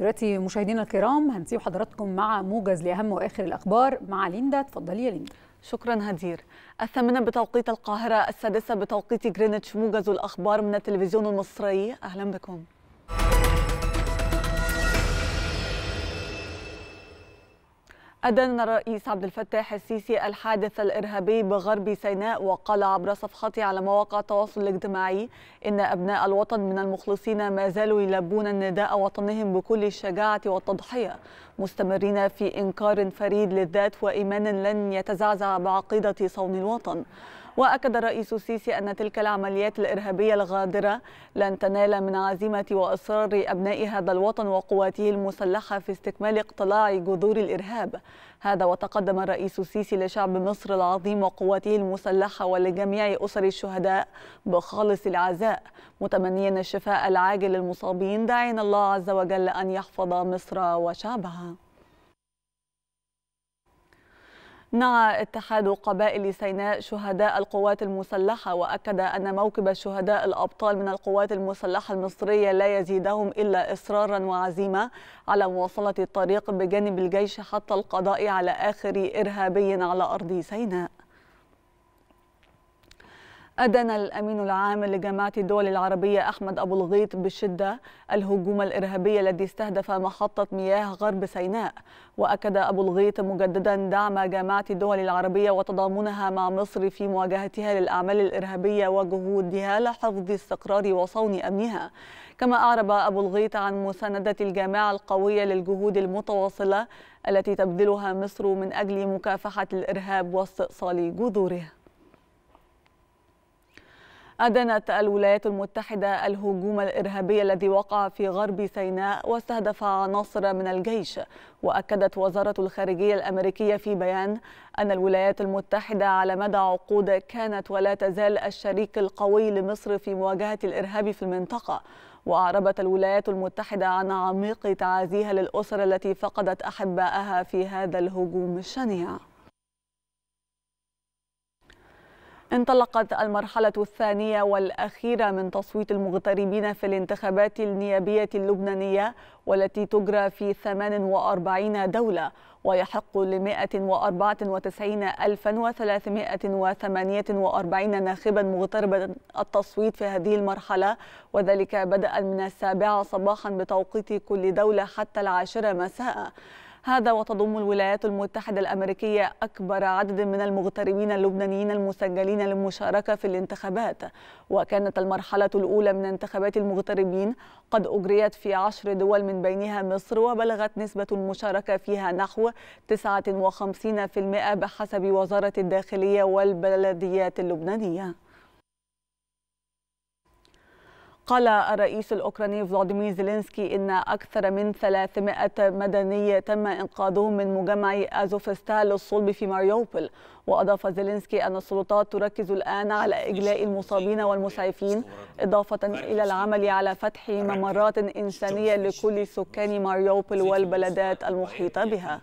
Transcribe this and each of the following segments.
دلوقتي مشاهدينا الكرام هنسيب حضراتكم مع موجز لاهم واخر الاخبار مع ليندا اتفضلي يا ليندا شكرا هدير الثامنة بتوقيت القاهرة السادسة بتوقيت جرينتش موجز الأخبار من التلفزيون المصري أهلا بكم أدان الرئيس عبد الفتاح السيسي الحادث الإرهابي بغرب سيناء وقال عبر صفحته على مواقع التواصل الاجتماعي إن أبناء الوطن من المخلصين ما زالوا يلبون النداء وطنهم بكل الشجاعة والتضحية مستمرين في إنكار فريد للذات وإيمان لن يتزعزع بعقيدة صون الوطن وأكد الرئيس السيسي أن تلك العمليات الإرهابية الغادرة لن تنال من عزيمة وإصرار أبناء هذا الوطن وقواته المسلحة في استكمال اقتلاع جذور الإرهاب هذا وتقدم الرئيس السيسي لشعب مصر العظيم وقواته المسلحة ولجميع أسر الشهداء بخالص العزاء متمنيا الشفاء العاجل للمصابين داعين الله عز وجل أن يحفظ مصر وشعبها نعى اتحاد قبائل سيناء شهداء القوات المسلحة وأكد أن موكب الشهداء الأبطال من القوات المسلحة المصرية لا يزيدهم إلا إصرارا وعزيمة على مواصلة الطريق بجانب الجيش حتى القضاء على آخر إرهابي على أرض سيناء أدان الأمين العام لجماعة الدول العربية أحمد أبو الغيط بشدة الهجوم الإرهابي الذي استهدف محطة مياه غرب سيناء وأكد أبو الغيط مجددا دعم جماعة الدول العربية وتضامنها مع مصر في مواجهتها للأعمال الإرهابية وجهودها لحفظ استقرار وصون أمنها كما أعرب أبو الغيط عن مساندة الجماعة القوية للجهود المتواصلة التي تبذلها مصر من أجل مكافحة الإرهاب واستئصال جذوره أدانت الولايات المتحدة الهجوم الإرهابي الذي وقع في غرب سيناء واستهدف عناصر من الجيش وأكدت وزارة الخارجية الأمريكية في بيان أن الولايات المتحدة على مدى عقود كانت ولا تزال الشريك القوي لمصر في مواجهة الإرهاب في المنطقة وأعربت الولايات المتحدة عن عميق تعازيها للأسر التي فقدت أحبائها في هذا الهجوم الشنيع انطلقت المرحلة الثانية والأخيرة من تصويت المغتربين في الانتخابات النيابية اللبنانية والتي تجرى في 48 دولة ويحق ل 194348 ناخبا مغتربا التصويت في هذه المرحلة وذلك بدءا من السابعة صباحا بتوقيت كل دولة حتى العاشرة مساء هذا وتضم الولايات المتحدة الأمريكية أكبر عدد من المغتربين اللبنانيين المسجلين للمشاركة في الانتخابات وكانت المرحلة الأولى من انتخابات المغتربين قد أجريت في عشر دول من بينها مصر وبلغت نسبة المشاركة فيها نحو 59% بحسب وزارة الداخلية والبلديات اللبنانية قال الرئيس الأوكراني فلاديمير زيلينسكي إن أكثر من 300 مدني تم إنقاذهم من مجمع أزوفستال الصلب في ماريوبل وأضاف زيلينسكي أن السلطات تركز الآن على إجلاء المصابين والمسعفين إضافة إلى العمل على فتح ممرات إنسانية لكل سكان ماريوبل والبلدات المحيطة بها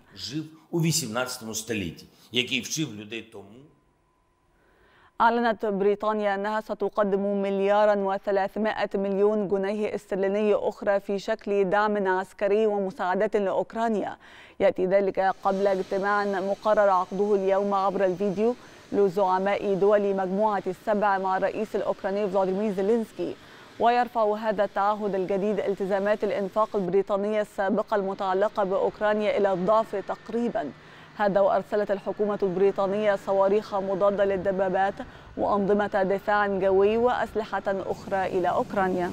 أعلنت بريطانيا أنها ستقدم مليارا و300 مليون جنيه استرليني أخرى في شكل دعم عسكري ومساعدات لأوكرانيا يأتي ذلك قبل اجتماع مقرر عقده اليوم عبر الفيديو لزعماء دول مجموعة السبع مع الرئيس الأوكراني فلاديمير زيلينسكي ويرفع هذا التعهد الجديد التزامات الإنفاق البريطانية السابقة المتعلقة بأوكرانيا إلى الضعف تقريباً هذا وأرسلت الحكومة البريطانية صواريخ مضادة للدبابات وأنظمة دفاع جوي وأسلحة أخرى إلى أوكرانيا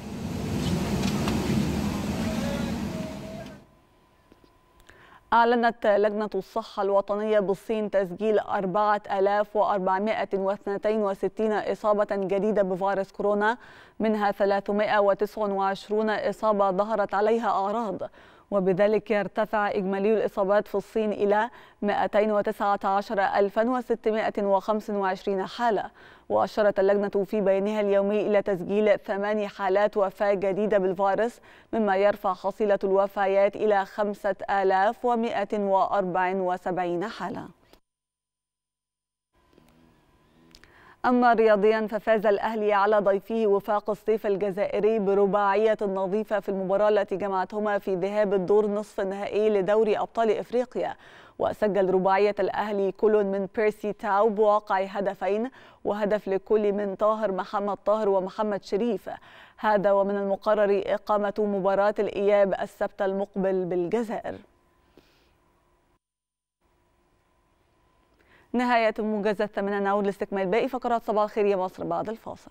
أعلنت لجنة الصحة الوطنية بالصين تسجيل 4462 إصابة جديدة بفيروس كورونا منها 329 إصابة ظهرت عليها أعراض وبذلك يرتفع إجمالي الإصابات في الصين إلى 219625 حالة وأشارت اللجنة في بيانها اليومي إلى تسجيل ثماني حالات وفاة جديدة بالفيروس مما يرفع حصيلة الوفيات إلى 5174 حالة أما رياضيا ففاز الأهلي على ضيفه وفاق الصيف الجزائري برباعية نظيفة في المباراة التي جمعتهما في ذهاب الدور نصف النهائي لدوري أبطال إفريقيا وسجل رباعية الأهلي كل من بيرسي تاو بواقع هدفين وهدف لكل من طاهر محمد طاهر ومحمد شريف هذا ومن المقرر إقامة مباراة الإياب السبت المقبل بالجزائر نهاية موجز الثمانية نعود لاستكمال باقي فقرات صباح الخير يا مصر بعد الفاصل